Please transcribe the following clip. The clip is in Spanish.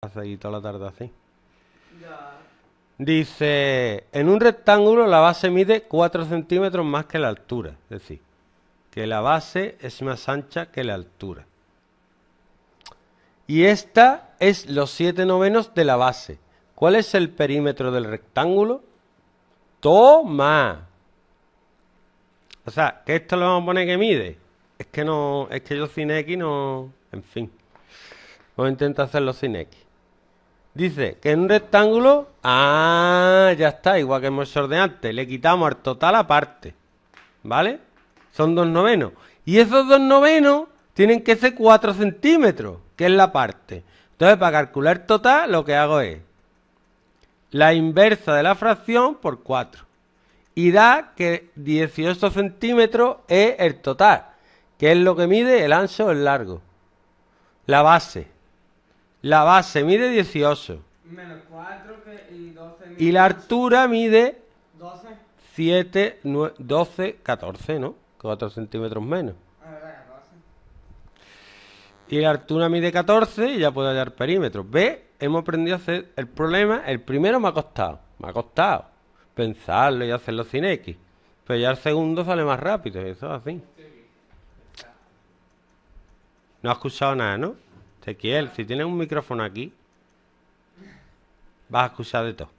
hace ahí toda la tarde así. Dice, en un rectángulo la base mide 4 centímetros más que la altura. Es decir, que la base es más ancha que la altura. Y esta es los 7 novenos de la base. ¿Cuál es el perímetro del rectángulo? ¡Toma! O sea, que esto lo vamos a poner que mide. Es que no, es que yo sin X no, en fin. Voy a intentar hacerlo sin X. Dice que en un rectángulo. Ah, ya está, igual que hemos antes, Le quitamos al total aparte. ¿Vale? Son dos novenos. Y esos dos novenos tienen que ser cuatro centímetros, que es la parte. Entonces, para calcular total, lo que hago es la inversa de la fracción por 4. Y da que 18 centímetros es el total, que es lo que mide el ancho o el largo. La base. La base mide 18. Menos 4 y 12. Ah, y la altura mide 12. 7, 12, 14, ¿no? 4 centímetros menos. Y la altura mide 14 y ya puedo hallar perímetros. B, Hemos aprendido a hacer el problema. El primero me ha costado. Me ha costado pensarlo y hacerlo sin X. Pero ya el segundo sale más rápido. Eso es así. No ha escuchado nada, ¿no? si tienes un micrófono aquí, vas a escuchar de todo.